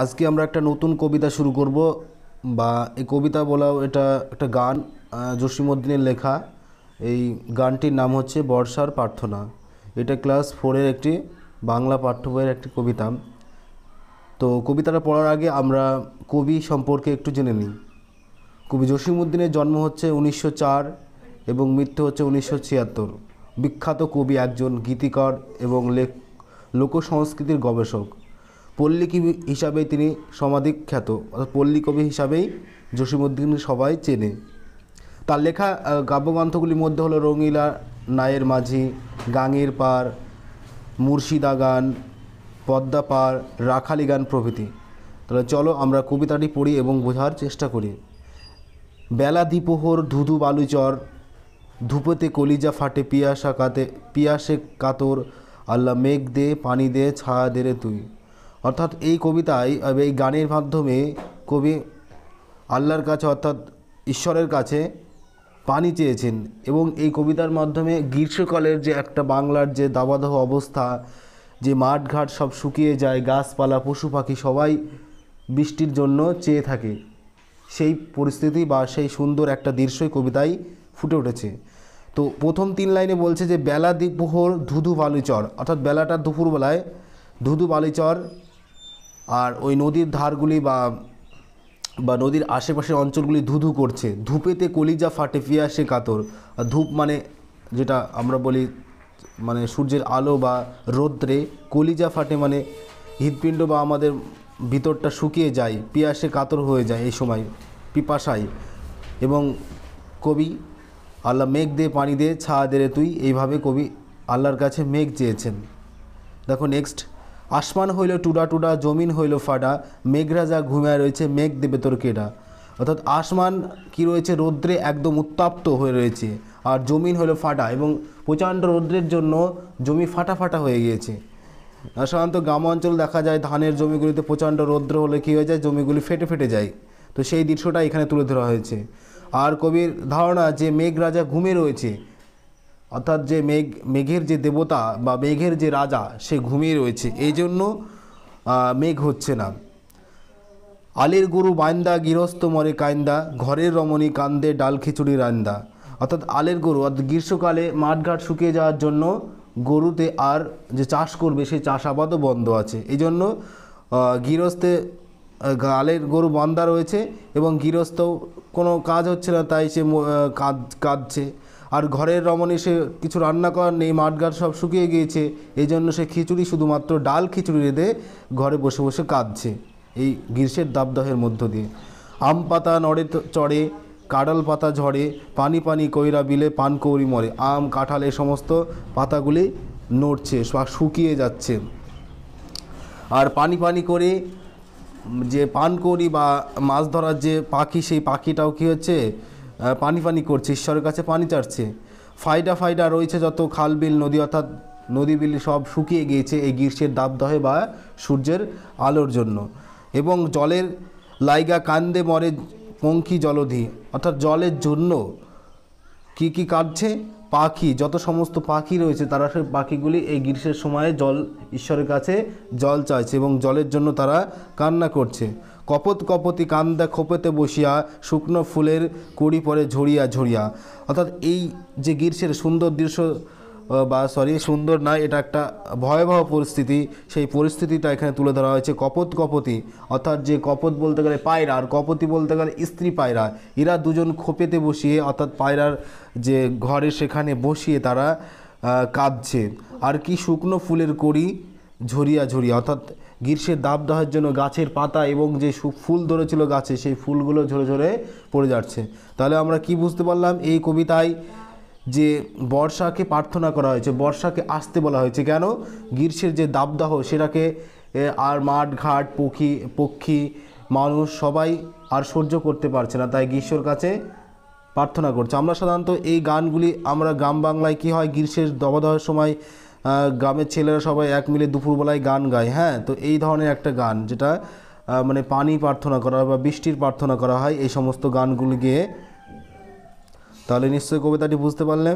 আজকে আমরা একটা নতুন কবিতা শুরু করব বা এই কবিতা বলাও এটা একটা গান জসিমুদ্দিনের লেখা এই গানটির নাম হচ্ছে বর্ষার প্রার্থনা এটা ক্লাস ফোরের একটি বাংলা পাঠ্য বইয়ের একটি কবিতা তো কবিতাটা পড়ার আগে আমরা কবি সম্পর্কে একটু জেনে নিই কবি জসিমুদ্দিনের জন্ম হচ্ছে উনিশশো এবং মৃত্যু হচ্ছে উনিশশো বিখ্যাত কবি একজন গীতিকার এবং লেখ লোকসংস্কৃতির গবেষক পল্লী কবি হিসাবে তিনি সমাধিক খ্যাত অর্থাৎ পল্লী কবি হিসাবেই জসীমউদ্দিনকে সবাই চেনে তার লেখা কাব্যগ্রন্থগুলির মধ্যে হলো রঙিলা নায়ের মাঝি গাঙের পার মুর্শিদা গান পদ্মা পার রাখালি গান প্রভৃতি তাহলে চলো আমরা কবিতাটি পড়ি এবং বোঝার চেষ্টা করি বেলা দ্বিপোহর ধুধু বালুচর ধূপেতে কলিজা ফাটে পিয়াসা কাতে পিয়াসে কাতর আল্লাহ মেঘ দে পানি দে ছায়া দে রে তুই অর্থাৎ এই কবিতায় এই গানের মাধ্যমে কবি আল্লাহর কাছে অর্থাৎ ঈশ্বরের কাছে পানি চেয়েছেন এবং এই কবিতার মাধ্যমে গ্রীষ্মকালের যে একটা বাংলার যে দাবাদহ অবস্থা যে মাঠঘাট সব শুকিয়ে যায় গাছপালা পশু পাখি সবাই বৃষ্টির জন্য চেয়ে থাকে সেই পরিস্থিতি বা সেই সুন্দর একটা দৃশ্যই কবিতাই ফুটে উঠেছে তো প্রথম তিন লাইনে বলছে যে বেলা দ্বীপহর ধুধু বালুচর অর্থাৎ বেলাটা দুপুরবেলায় ধুধু বালিচর আর ওই নদীর ধারগুলি বা বা নদীর আশেপাশের অঞ্চলগুলি ধুধু করছে ধূপেতে কলিজা ফাটে ফিয়াসে কাতর আর ধূপ মানে যেটা আমরা বলি মানে সূর্যের আলো বা রৌদ্রে কলিজা ফাটে মানে হৃদপিণ্ড বা আমাদের ভিতরটা শুকিয়ে যায় পিয়াসে কাতর হয়ে যায় এই সময় পিপাসায় এবং কবি আল্লাহ মেঘ দে পানি দে ছা দে তুই এইভাবে কবি আল্লাহর কাছে মেঘ চেয়েছেন দেখো নেক্সট আসমান হইল টুডা টুডা জমিন হইল ফাটা মেঘরা যা ঘুমায় রয়েছে মেঘ দেবে তোর কেডা অর্থাৎ আসমান কি রয়েছে রৌদ্রে একদম উত্তাপ্ত হয়ে রয়েছে আর জমিন হলো ফাটা এবং প্রচণ্ড রৌদ্রের জন্য জমি ফাটা ফাটা হয়ে গিয়েছে সাধারণত গ্রাম অঞ্চল দেখা যায় ধানের জমিগুলিতে প্রচণ্ড রৌদ্র হলে কী হয়ে যায় জমিগুলি ফেটে ফেটে যায় তো সেই দৃশ্যটা এখানে তুলে ধরা হয়েছে আর কবির ধারণা যে মেঘ রাজা ঘুমে রয়েছে অর্থাৎ যে মেঘ মেঘের যে দেবতা বা মেঘের যে রাজা সে ঘুমিয়ে রয়েছে এই জন্য মেঘ হচ্ছে না আলের গুরু বাইন্দা গৃহস্থ মরে কাইন্দা ঘরের রমণী কান্দে ডাল খিচুড়ি রান্দা অর্থাৎ আলের গরু অর্থাৎ গ্রীষ্মকালে মাঠঘাট শুকিয়ে যাওয়ার জন্য গরুতে আর যে চাষ করবে সেই চাষাবাদও বন্ধ আছে এই জন্য গৃহস্থে আলের গরু বান্দা রয়েছে এবং গৃহস্থ কোনো কাজ হচ্ছে না তাই সে কাঁদ কাঁদছে আর ঘরের রমণে সে কিছু রান্না করার নেই মাঠঘাট সব শুকিয়ে গিয়েছে এই জন্য সে খিচুড়ি শুধুমাত্র ডাল খিচুড়ি রেঁধে ঘরে বসে বসে কাঁদছে এই গ্রীষ্মের দাবদাহের মধ্য দিয়ে আম পাতা নড়ে চড়ে কাঁড়াল পাতা ঝরে পানি পানি কইরা বিলে পান কৌরি মরে আম কাঁঠাল এ সমস্ত পাতাগুলি নড়ছে বা শুকিয়ে যাচ্ছে আর পানি পানি করে যে পান বা মাছ ধরার যে পাখি সেই পাখিটাও কী হচ্ছে পানি পানি করছে ঈশ্বরের কাছে পানি চাড়ছে ফাইডা ফাইডা রয়েছে যত খাল বিল নদী অর্থাৎ নদী বিল সব শুকিয়ে গিয়েছে এই গ্রীষ্মের দাবদহে বা সূর্যের আলোর জন্য এবং জলের লাইগা কান্দে মরে পঙ্খী জলধি অর্থাৎ জলের জন্য কি কি কাঁদছে পাখি যত সমস্ত পাখি রয়েছে তারা সেই পাখিগুলি এই গ্রীষ্মের সময়ে জল ঈশ্বরের কাছে জল চাইছে এবং জলের জন্য তারা কান্না করছে কপত কপতি কান্দা খোপেতে বসিয়া শুকনো ফুলের কুড়ি পরে ঝরিয়া ঝরিয়া অর্থাৎ এই যে গ্রীষ্মের সুন্দর দৃশ্য বা সরি সুন্দর নয় এটা একটা ভয়াবহ পরিস্থিতি সেই পরিস্থিতিটা এখানে তুলে ধরা হয়েছে কপত কপতি অর্থাৎ যে কপত বলতে গেলে পায়রা আর কপতি বলতে গেলে স্ত্রী পায়রা এরা দুজন খোপেতে বসিয়ে অর্থাৎ পায়রার যে ঘরে সেখানে বসিয়ে তারা কাঁদছে আর কি শুকনো ফুলের কড়ি ঝরিয়া ঝরিয়া অর্থাৎ গ্রীষ্মের দাবদাহের জন্য গাছের পাতা এবং যে ফুল ধরেছিল গাছে সেই ফুলগুলো ঝরে ঝরে পড়ে যাচ্ছে তাহলে আমরা কি বুঝতে পারলাম এই কবিতায় যে বর্ষাকে প্রার্থনা করা হয়েছে বর্ষাকে আসতে বলা হয়েছে কেন গ্রীষ্মের যে দাবদাহ সেটাকে আর মাঠ ঘাট পক্ষী পক্ষী মানুষ সবাই আর সহ্য করতে পারছে না তাই গ্রীষ্মর কাছে প্রার্থনা করছে আমরা সাধারণত এই গানগুলি আমরা গ্রাম বাংলায় কী হয় গ্রীষ্মের দবদাহের সময় গ্রামের ছেলেরা সবাই এক মিলে দুপুরবেলায় গান গায় হ্যাঁ তো এই ধরনের একটা গান যেটা মানে পানি প্রার্থনা করা হয় বা বৃষ্টির প্রার্থনা করা হয় এই সমস্ত গানগুলি গিয়ে তাহলে নিশ্চয়ই কবিতাটি বুঝতে পারলে